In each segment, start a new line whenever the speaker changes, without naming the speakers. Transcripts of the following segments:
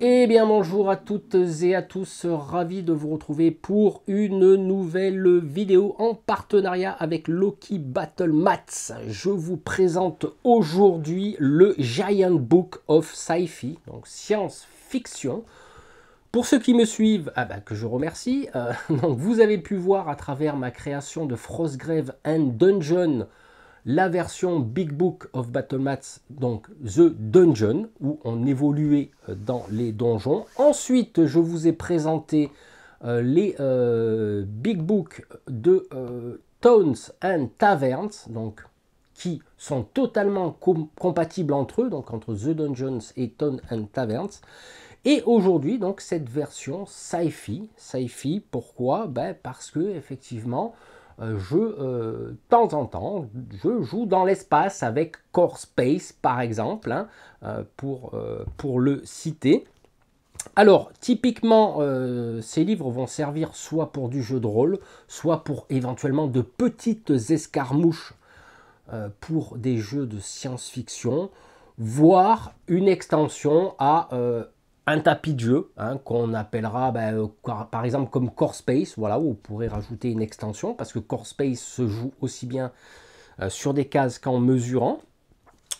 Eh bien bonjour à toutes et à tous, ravi de vous retrouver pour une nouvelle vidéo en partenariat avec Loki Battle Mats. Je vous présente aujourd'hui le Giant Book of Sci-Fi, donc science-fiction. Pour ceux qui me suivent, ah bah, que je remercie, euh, donc vous avez pu voir à travers ma création de Frostgrave and Dungeon la version Big Book of Battle Mats, donc The Dungeon, où on évoluait euh, dans les donjons. Ensuite, je vous ai présenté euh, les euh, Big Book de Tones Towns and Taverns, donc qui sont totalement compatibles entre eux, donc entre The Dungeons et Towns and Taverns. Et aujourd'hui, donc cette version sci-fi, sci-fi, pourquoi ben, Parce que effectivement, euh, je, euh, de temps en temps, je joue dans l'espace avec Core Space, par exemple, hein, euh, pour, pour le citer. Alors, typiquement, ces livres vont servir soit pour du jeu de rôle, soit pour éventuellement de petites escarmouches pour des jeux de science-fiction, voire une extension à un tapis de jeu hein, qu'on appellera ben, euh, par exemple comme Core Space, voilà, où vous pourrez rajouter une extension parce que Core Space se joue aussi bien euh, sur des cases qu'en mesurant.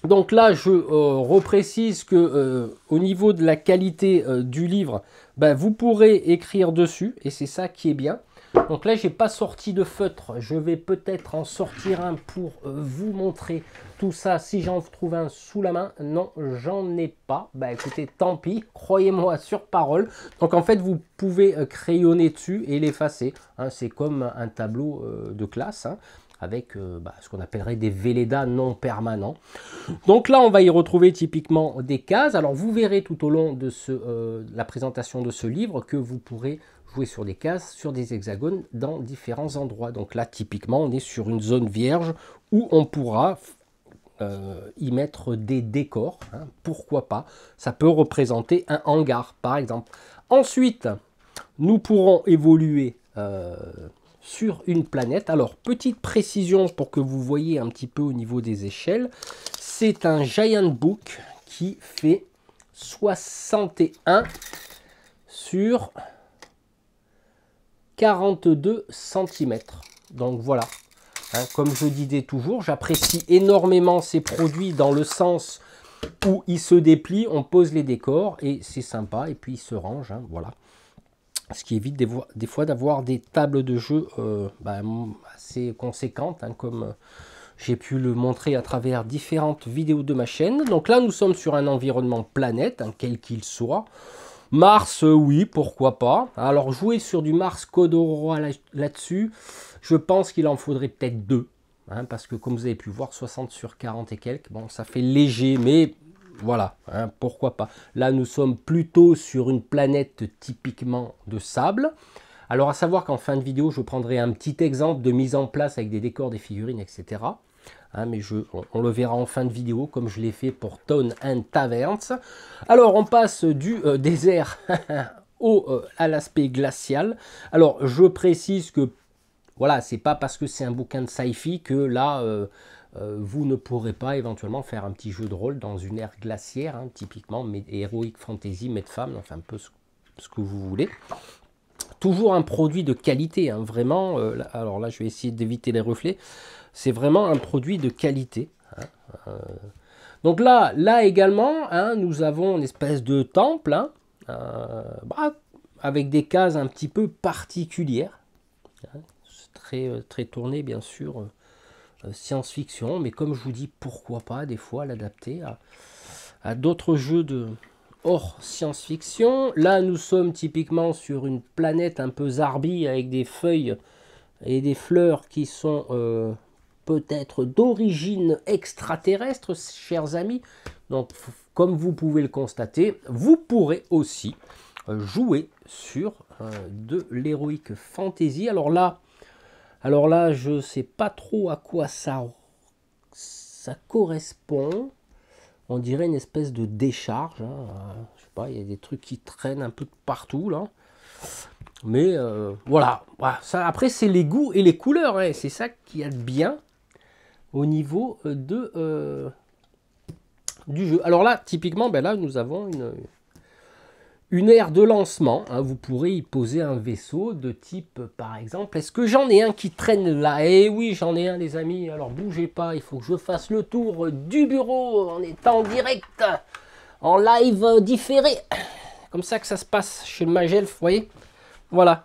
Donc là, je euh, reprécise que au niveau de la qualité du livre, ben, vous pourrez écrire dessus et c'est ça qui est bien. Donc là, j'ai pas sorti de feutre. Je vais peut-être en sortir un pour euh, vous montrer tout ça. Si j'en trouve un sous la main, non, j'en ai pas. Bah écoutez, tant pis. Croyez-moi sur parole. Donc en fait, vous pouvez euh, crayonner dessus et l'effacer. Hein, c'est comme un tableau euh, de classe. Hein, avec bah, ce qu'on appellerait des vélédas non permanents. Donc là, on va y retrouver typiquement des cases. Alors vous verrez tout au long de ce, la présentation de ce livre que vous pourrez jouer sur des cases, sur des hexagones, dans différents endroits. Donc là, typiquement, on est sur une zone vierge où on pourra euh, y mettre des décors. Hein. pourquoi pas Ça peut représenter un hangar, par exemple. Ensuite, nous pourrons évoluer euh, sur une planète. Alors, petite précision pour que vous voyez un petit peu au niveau des échelles. C'est un Giant Book qui fait 61 sur 42 cm. Donc voilà. Hein, comme je disais toujours, j'apprécie énormément ces produits dans le sens où ils se déplient, on pose les décors et c'est sympa. Et puis ils se rangent, hein, voilà. Ce qui évite des, des fois d'avoir des tables de jeu euh, ben, assez conséquentes, hein, comme euh, j'ai pu le montrer à travers différentes vidéos de ma chaîne. Donc là, nous sommes sur un environnement planète, quel qu'il soit. Mars, euh, oui, pourquoi pas. Alors jouer sur du Mars Codoro là-dessus, je pense qu'il en faudrait peut-être deux. Hein, parce que comme vous avez pu voir, 60 sur 40 et quelques, bon, ça fait léger, mais voilà, hein, pourquoi pas. Là, nous sommes plutôt sur une planète typiquement de sable. Alors, à savoir qu'en fin de vidéo, je prendrai un petit exemple de mise en place avec des décors, des figurines, etc. Hein, mais je, on, le verra en fin de vidéo, comme je l'ai fait pour Town and Taverns. Alors, on passe du euh, désert au, euh, à l'aspect glacial. Alors, je précise que, voilà, c'est pas parce que c'est un bouquin de sci-fi que là... Euh, vous ne pourrez pas éventuellement faire un petit jeu de rôle dans une ère glaciaire, hein, typiquement héroïque fantasy, de femme, enfin un peu ce, que vous voulez. Toujours un produit de qualité, hein, vraiment. alors là, je vais essayer d'éviter les reflets. C'est vraiment un produit de qualité. Hein, euh. donc là, là également, hein, nous avons une espèce de temple hein, euh, bah, avec des cases un petit peu particulières. très, euh, très tourné, bien sûr, science-fiction, mais comme je vous dis, pourquoi pas des fois l'adapter à, d'autres jeux de hors science-fiction. Là, nous sommes typiquement sur une planète un peu zarbie, avec des feuilles et des fleurs qui sont peut-être d'origine extraterrestre, chers amis. Donc, comme vous pouvez le constater, vous pourrez aussi euh, jouer sur euh, de l'héroïque fantasy. Alors là, alors là, je sais pas trop à quoi ça, correspond. On dirait une espèce de décharge. Hein, euh, je sais pas, il y a des trucs qui traînent un peu partout là. Mais voilà. Ça, après, c'est les goûts et les couleurs. Hein, c'est ça qui a de bien au niveau euh, de, euh, du jeu. Alors là, typiquement, ben là, nous avons une, une aire de lancement. Hein. Vous pourrez y poser un vaisseau de type, par exemple, est-ce que j'en ai un qui traîne là Eh oui, j'en ai un, les amis. Alors bougez pas, il faut que je fasse le tour du bureau. en étant direct, en live différé. Comme ça que ça se passe chez le Magelf, vous voyez Voilà.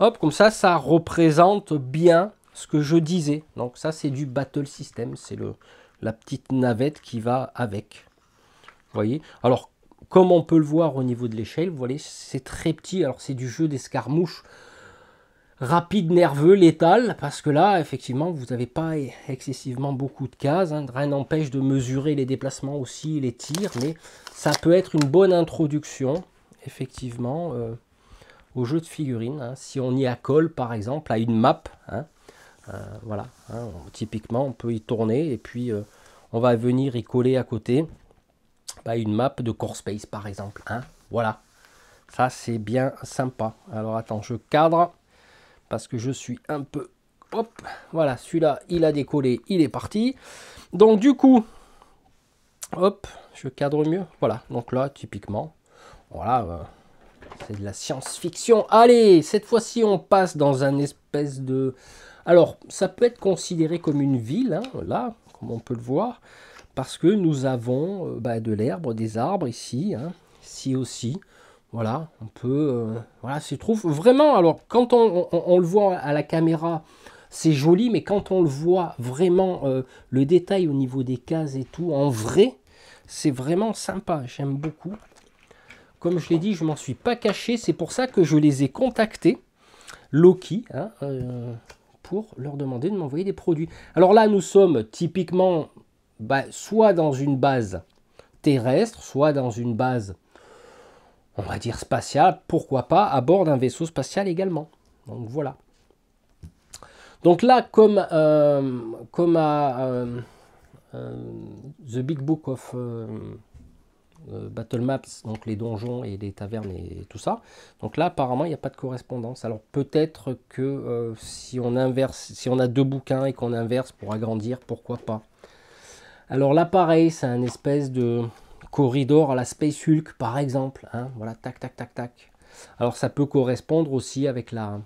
Hop, comme ça, ça représente bien ce que je disais. Donc ça, c'est du battle system, c'est la petite navette qui va avec. Vous voyez Alors, comme on peut le voir au niveau de l'échelle, vous voyez, c'est très petit. Alors, c'est du jeu d'escarmouche rapide, nerveux, létal, parce que là, effectivement, vous n'avez pas excessivement beaucoup de cases. Hein. Rien n'empêche de mesurer les déplacements aussi, les tirs, mais ça peut être une bonne introduction, effectivement, euh, au jeu de figurines. Hein. Si on y accole, par exemple, à une map, hein, euh, voilà, hein, typiquement, on peut y tourner et puis euh, on va venir y coller à côté pas bah, une map de core space par exemple. Hein, voilà, ça c'est bien sympa. Alors attends, je cadre parce que je suis un peu... Hop, voilà, celui-là, il a décollé, il est parti. Donc du coup, hop, je cadre mieux. Voilà, donc là, typiquement, voilà, euh, c'est de la science-fiction. Allez, cette fois-ci, on passe dans un espèce de... Alors, ça peut être considéré comme une ville, hein, là, comme on peut le voir, parce que nous avons euh, bah, de l'herbe, des arbres ici, hein, ici aussi. Voilà, on peut... Euh, voilà, c'est trouve vraiment... Alors, quand on, le voit à la caméra, c'est joli, mais quand on le voit vraiment, euh, le détail au niveau des cases et tout, en vrai, c'est vraiment sympa. J'aime beaucoup. Comme je l'ai dit, je m'en suis pas caché. C'est pour ça que je les ai contactés. Loki, hein, pour leur demander de m'envoyer des produits. Alors là, nous sommes typiquement bah, soit dans une base terrestre, soit dans une base, on va dire spatiale, pourquoi pas, à bord d'un vaisseau spatial également. Donc voilà. Donc là, comme, euh, comme à euh, euh, The Big Book of... Euh, Battle Maps, donc les donjons et les tavernes et tout ça. Donc là, apparemment, il n'y a pas de correspondance. Alors peut-être que euh, si on inverse, si on a deux bouquins et qu'on inverse pour agrandir, pourquoi pas. Alors là, pareil, c'est un espèce de corridor à la Space Hulk, par exemple. Hein. voilà, tac, tac, tac, tac. Alors ça peut correspondre aussi avec la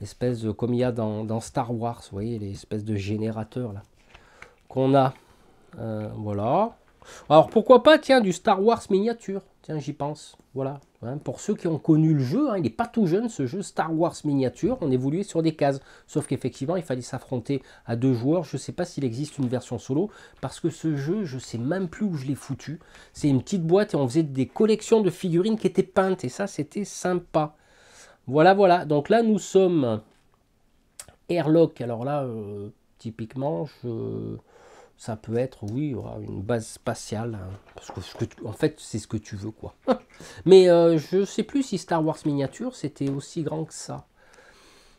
l'espèce de comme il y a dans, Star Wars, vous voyez l'espèce de générateur là qu'on a. Euh, voilà. Alors pourquoi pas, tiens, du Star Wars miniature. Tiens, j'y pense. Voilà. Hein, pour ceux qui ont connu le jeu, hein, il n'est pas tout jeune ce jeu Star Wars miniature. On évoluait sur des cases. Sauf qu'effectivement, il fallait s'affronter à deux joueurs. Je ne sais pas s'il existe une version solo. Parce que ce jeu, je ne sais même plus où je l'ai foutu. C'est une petite boîte et on faisait des collections de figurines qui étaient peintes. Et ça, c'était sympa. Voilà, voilà. Donc là, nous sommes Airlock. Alors là, euh, typiquement, je ça peut être, oui, une base spatiale. Hein, parce que, en fait, c'est ce que tu veux, quoi. Mais je euh, je sais plus si Star Wars miniature, c'était aussi grand que ça.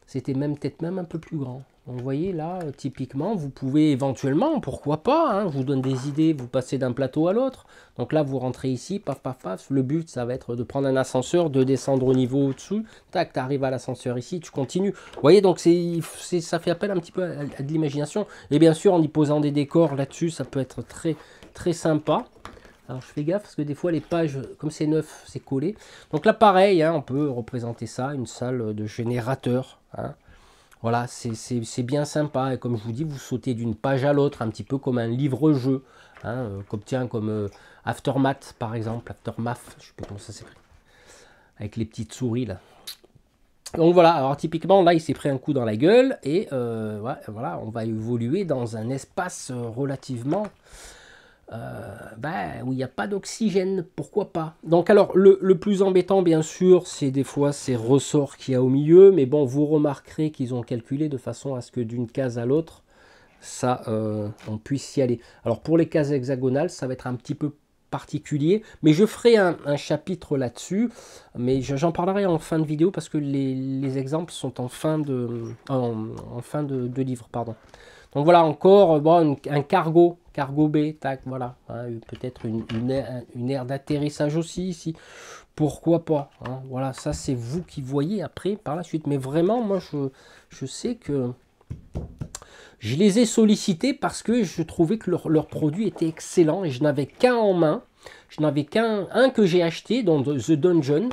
C'était même peut-être même un peu plus grand vous voyez là, typiquement, vous pouvez éventuellement, pourquoi pas, hein, je vous donne des idées, vous passez d'un plateau à l'autre. Donc là, vous rentrez ici, paf, paf, paf. Le but, ça va être de prendre un ascenseur, de descendre au niveau au-dessous. Tac, tu arrives à l'ascenseur ici, tu continues. Vous voyez, donc c'est, ça fait appel un petit peu à, de l'imagination. Et bien sûr, en y posant des décors là-dessus, ça peut être très, très sympa. Alors je fais gaffe parce que des fois les pages, comme c'est neuf, c'est collé. Donc là pareil, hein, on peut représenter ça, une salle de générateur. Hein. Voilà, c'est bien sympa. Et comme je vous dis, vous sautez d'une page à l'autre, un petit peu comme un livre-jeu. qu'obtient hein, euh, comme, comme euh, Aftermath, par exemple. Aftermath, je ne sais pas comment ça Avec les petites souris, là. Donc voilà, alors typiquement, là, il s'est pris un coup dans la gueule. Et euh, voilà, on va évoluer dans un espace relativement... Euh, ben où il n'y a pas d'oxygène, pourquoi pas Donc alors, le, plus embêtant, bien sûr, c'est des fois ces ressorts qu'il y a au milieu, mais bon, vous remarquerez qu'ils ont calculé de façon à ce que d'une case à l'autre, ça, euh, on puisse y aller. Alors pour les cases hexagonales, ça va être un petit peu particulier, mais je ferai un, chapitre là-dessus, mais j'en parlerai en fin de vidéo parce que les, exemples sont en fin de, en, fin de, de livre, pardon. Donc voilà, encore euh, un cargo, cargo B, tac, voilà. Hein, euh, peut-être une, aire, d'atterrissage aussi ici. Pourquoi pas hein. Voilà, ça c'est vous qui voyez après par la suite. Mais vraiment, moi je, je sais que je les ai sollicités parce que je trouvais que leur, produits produit était excellent et je n'avais qu'un en main. Je n'avais qu'un un que j'ai acheté dans The Dungeon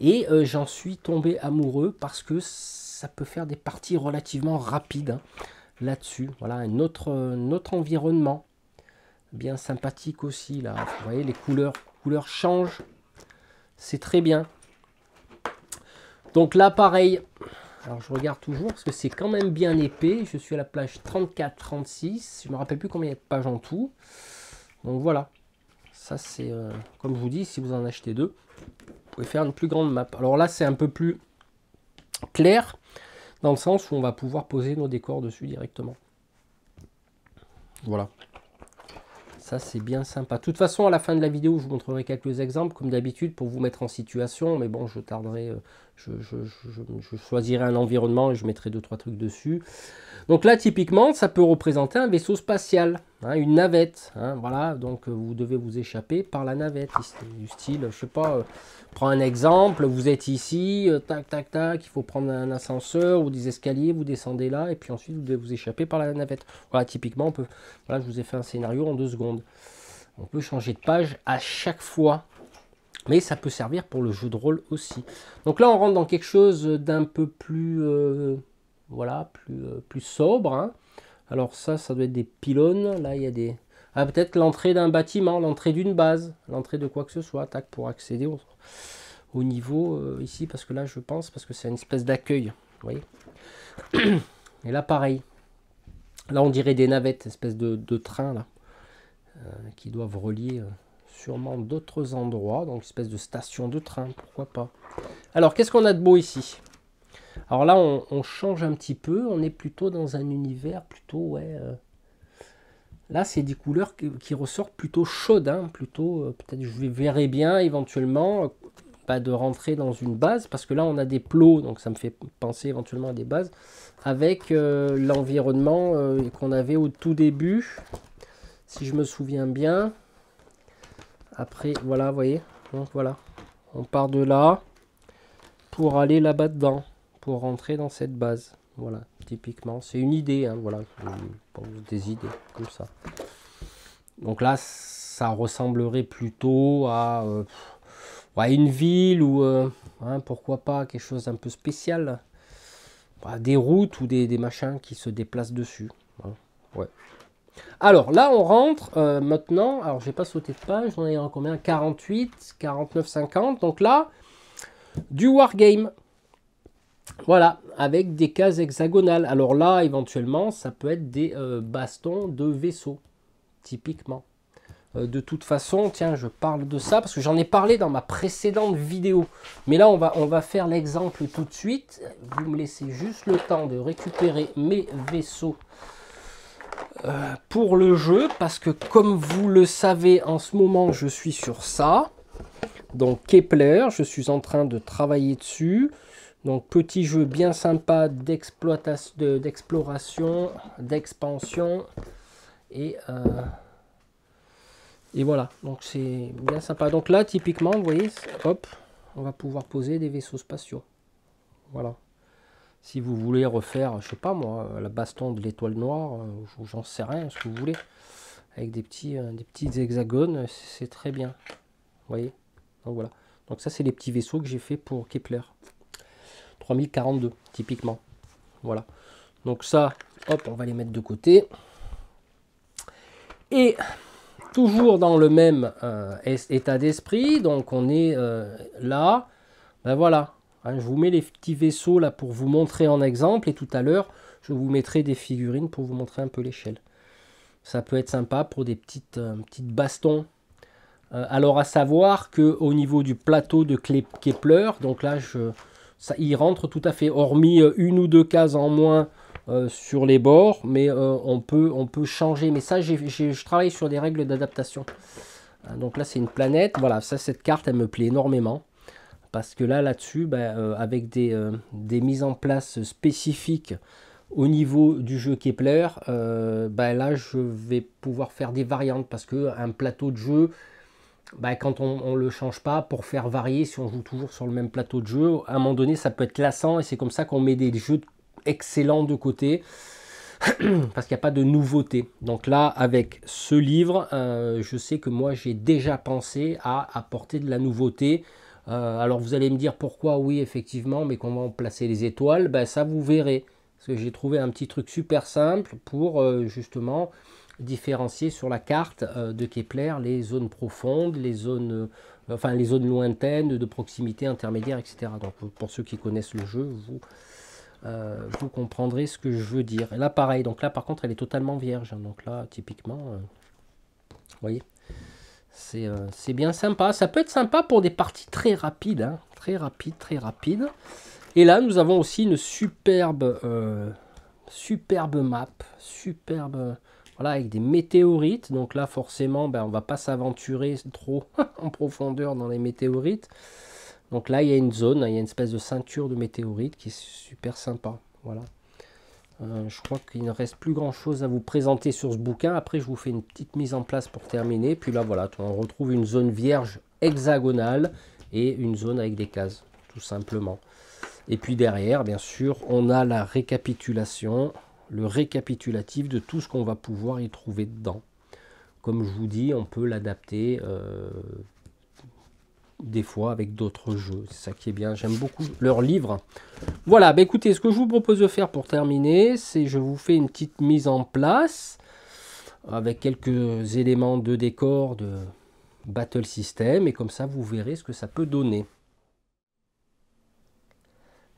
et euh, j'en suis tombé amoureux parce que ça peut faire des parties relativement rapides. Hein là-dessus. Voilà, un autre, environnement. Bien sympathique aussi, là. Vous voyez, les couleurs, couleurs changent. C'est très bien. Donc là, pareil. Alors, je regarde toujours, parce que c'est quand même bien épais. Je suis à la plage 34-36. Je me rappelle plus combien il y a de pages en tout. Donc, voilà. Ça, c'est... Euh, comme je vous dis, si vous en achetez deux, vous pouvez faire une plus grande map. Alors là, c'est un peu plus clair le sens où on va pouvoir poser nos décors dessus directement. Voilà. Ça, c'est bien sympa. De toute façon, à la fin de la vidéo, je vous montrerai quelques exemples, comme d'habitude, pour vous mettre en situation. Mais bon, je tarderai, euh, je, je choisirai un environnement et je mettrai deux trois trucs dessus. Donc là, typiquement, ça peut représenter un vaisseau spatial. Hein, une navette, hein, voilà, donc euh, vous devez vous échapper par la navette, du style, je sais pas, euh, prends un exemple, vous êtes ici, euh, tac, tac, tac, il faut prendre un ascenseur ou des escaliers, vous descendez là, et puis ensuite vous devez vous échapper par la navette. Voilà, typiquement, on peut, voilà, je vous ai fait un scénario en deux secondes. On peut changer de page à chaque fois, mais ça peut servir pour le jeu de rôle aussi. Donc là, on rentre dans quelque chose d'un peu plus, voilà, plus, plus sobre, hein. Alors ça, ça doit être des pylônes. Là, il y a des... Ah, peut-être l'entrée d'un bâtiment, l'entrée d'une base, l'entrée de quoi que ce soit. pour accéder au, niveau euh, ici, parce que là, je pense, parce que c'est une espèce d'accueil. Vous voyez Et là, pareil. Là, on dirait des navettes, espèce de, de train, là, euh, qui doivent relier... Euh, sûrement d'autres endroits, donc espèce de station de train, pourquoi pas. Alors, qu'est-ce qu'on a de beau ici alors là, on, change un petit peu, on est plutôt dans un univers plutôt, ouais. Euh, là, c'est des couleurs qui, ressortent plutôt chaudes, hein, plutôt, euh, peut-être je verrai bien éventuellement euh, de rentrer dans une base, parce que là, on a des plots, donc ça me fait penser éventuellement à des bases, avec l'environnement qu'on avait au tout début, si je me souviens bien. Après, voilà, vous voyez, donc voilà, on part de là pour aller là-bas dedans pour rentrer dans cette base. Voilà, typiquement, c'est une idée, hein, voilà, des idées comme ça. Donc là, ça ressemblerait plutôt à, euh, une ville ou euh, hein, pourquoi pas quelque chose d'un peu spécial. Bah, des routes ou des, machins qui se déplacent dessus. Ouais. Alors là, on rentre euh, maintenant. Alors, j'ai pas sauté de page. On est en combien 48, 49, 50. Donc là, du wargame. Voilà, avec des cases hexagonales. Alors là, éventuellement, ça peut être des euh, bastons de vaisseaux typiquement. Euh, de toute façon, tiens, je parle de ça parce que j'en ai parlé dans ma précédente vidéo. Mais là, on va, on va faire l'exemple tout de suite. Vous me laissez juste le temps de récupérer mes vaisseaux euh, pour le jeu. Parce que comme vous le savez, en ce moment, je suis sur ça. Donc Kepler, je suis en train de travailler dessus. Donc petit jeu bien sympa d'exploration, d'expansion. Et, euh, et voilà, donc c'est bien sympa. Donc là, typiquement, vous voyez, hop, on va pouvoir poser des vaisseaux spatiaux. Voilà. Si vous voulez refaire, je sais pas moi, la baston de l'étoile noire, euh, j'en sais rien, ce que vous voulez, avec des petits, euh, des petits hexagones, c'est très bien. Vous voyez Donc voilà. Donc ça, c'est les petits vaisseaux que j'ai fait pour Kepler. 3042 typiquement. Voilà. Donc ça, hop, on va les mettre de côté. Et toujours dans le même euh, état d'esprit, donc on est euh, là, ben voilà, hein, je vous mets les petits vaisseaux là pour vous montrer en exemple, et tout à l'heure, je vous mettrai des figurines pour vous montrer un peu l'échelle. Ça peut être sympa pour des petites, euh, petites bastons. alors à savoir que au niveau du plateau de Kepler, donc là je, ça, il rentre tout à fait, hormis euh, une ou deux cases en moins euh, sur les bords, mais euh, on, peut, on peut changer. Mais ça, je travaille sur des règles d'adaptation. Donc là, c'est une planète. Voilà, ça, cette carte, elle me plaît énormément. Parce que là, là-dessus, bah, avec des, des, mises en place spécifiques au niveau du jeu Kepler, bah, là, je vais pouvoir faire des variantes. Parce que un plateau de jeu, bah, quand on ne le change pas pour faire varier, si on joue toujours sur le même plateau de jeu, à un moment donné, ça peut être lassant et c'est comme ça qu'on met des jeux excellents de côté parce qu'il n'y a pas de nouveauté. Donc là, avec ce livre, euh, je sais que moi, j'ai déjà pensé à apporter de la nouveauté. Euh, alors vous allez me dire pourquoi, oui, effectivement, mais comment placer les étoiles ben, Ça, vous verrez. Parce que j'ai trouvé un petit truc super simple pour euh, justement différencier sur la carte euh, de Kepler les zones profondes, les zones, euh, enfin, les zones lointaines, de proximité, intermédiaire, etc. Donc pour ceux qui connaissent le jeu, vous, euh, vous comprendrez ce que je veux dire. là, pareil, donc là, par contre, elle est totalement vierge. Hein. donc là, typiquement, vous voyez, c'est bien sympa. Ça peut être sympa pour des parties très rapides, hein. très rapides, très rapides. Et là, nous avons aussi une superbe, superbe map, superbe voilà, avec des météorites. Donc là, forcément, ben, on va pas s'aventurer trop en profondeur dans les météorites. Donc là, il y a une zone, il y a une espèce de ceinture de météorites qui est super sympa. Voilà. Euh, je crois qu'il ne reste plus grand chose à vous présenter sur ce bouquin. Après, je vous fais une petite mise en place pour terminer. Puis là, voilà, on retrouve une zone vierge hexagonale et une zone avec des cases, tout simplement. Et puis derrière, bien sûr, on a la récapitulation le récapitulatif de tout ce qu'on va pouvoir y trouver dedans. Comme je vous dis, on peut l'adapter euh, des fois avec d'autres jeux. C'est ça qui est bien. J'aime beaucoup leur livre. Voilà, bah écoutez, ce que je vous propose de faire pour terminer, c'est je vous fais une petite mise en place avec quelques éléments de décor de battle system et comme ça vous verrez ce que ça peut donner.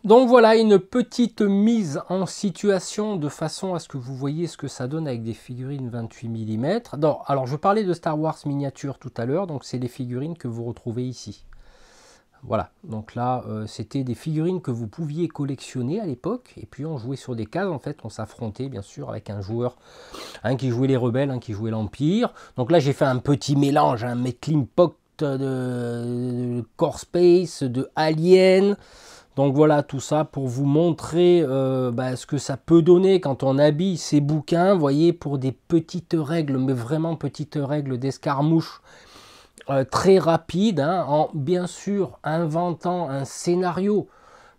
Donc voilà une petite mise en situation de façon à ce que vous voyez ce que ça donne avec des figurines 28 mm. alors je parlais de Star Wars miniature tout à l'heure, donc c'est les figurines que vous retrouvez ici. Voilà, donc là euh, c'était des figurines que vous pouviez collectionner à l'époque et puis on jouait sur des cases en fait, on s'affrontait bien sûr avec un joueur, un qui jouait les rebelles, un qui jouait l'Empire. Donc là j'ai fait un petit mélange, un hein, de... de Core Space, de Alien, donc voilà tout ça pour vous montrer euh, bah, ce que ça peut donner quand on habille ces bouquins, voyez, pour des petites règles, mais vraiment petites règles d'escarmouche euh, très rapides, hein, en bien sûr inventant un scénario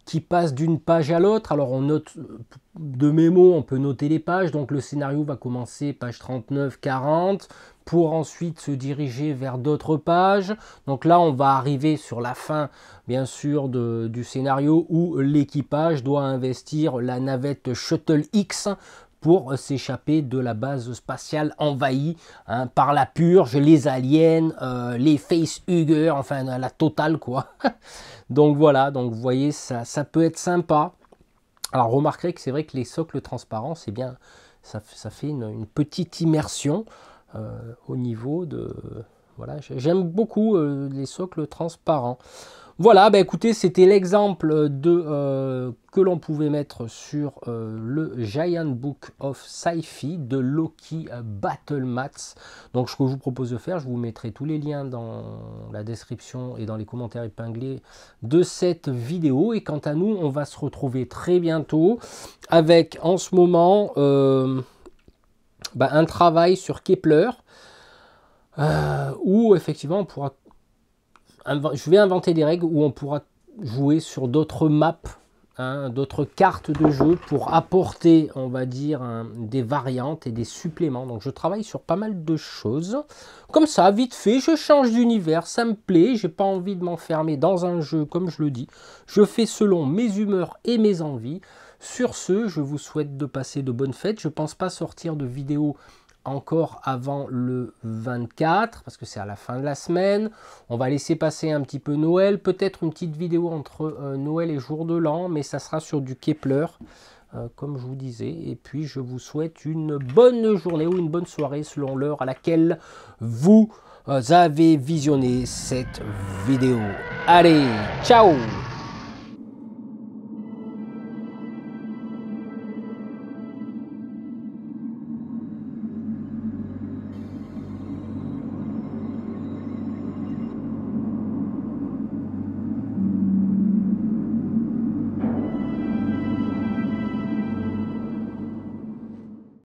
qui passe d'une page à l'autre. Alors on note de mémo, on peut noter les pages. Donc le scénario va commencer page 39, 40 pour ensuite se diriger vers d'autres pages. Donc là, on va arriver sur la fin, bien sûr, de, du scénario où l'équipage doit investir la navette Shuttle X pour s'échapper de la base spatiale envahie hein, par la purge, les aliens, euh, les les facehuggers, enfin la totale quoi. donc voilà, donc vous voyez, ça, ça peut être sympa. Alors remarquerez que c'est vrai que les socles transparents, c'est bien, ça, ça, fait une, petite immersion euh, au niveau de... Voilà, j'aime beaucoup euh, les socles transparents. Voilà, bah, écoutez, c'était l'exemple de euh, que l'on pouvait mettre sur euh, le Giant Book of Sci-Fi de Loki Battle Mats. Donc ce que je vous propose de faire, je vous mettrai tous les liens dans la description et dans les commentaires épinglés de cette vidéo. Et quant à nous, on va se retrouver très bientôt avec en ce moment euh, bah, un travail sur Kepler. où effectivement on pourra je vais inventer des règles où on pourra jouer sur d'autres maps, hein, d'autres cartes de jeu pour apporter, on va dire, des variantes et des suppléments. Donc je travaille sur pas mal de choses. Comme ça, vite fait, je change d'univers, ça me plaît, j'ai pas envie de m'enfermer dans un jeu comme je le dis. Je fais selon mes humeurs et mes envies. Sur ce, je vous souhaite de passer de bonnes fêtes. Je ne pense pas sortir de vidéos encore avant le 24 parce que c'est à la fin de la semaine. On va laisser passer un petit peu Noël, peut-être une petite vidéo entre euh, Noël et jour de l'an, mais ça sera sur du Kepler. Euh, comme je vous disais, et puis je vous souhaite une bonne journée ou une bonne soirée selon l'heure à laquelle vous euh, avez visionné cette vidéo. Allez, ciao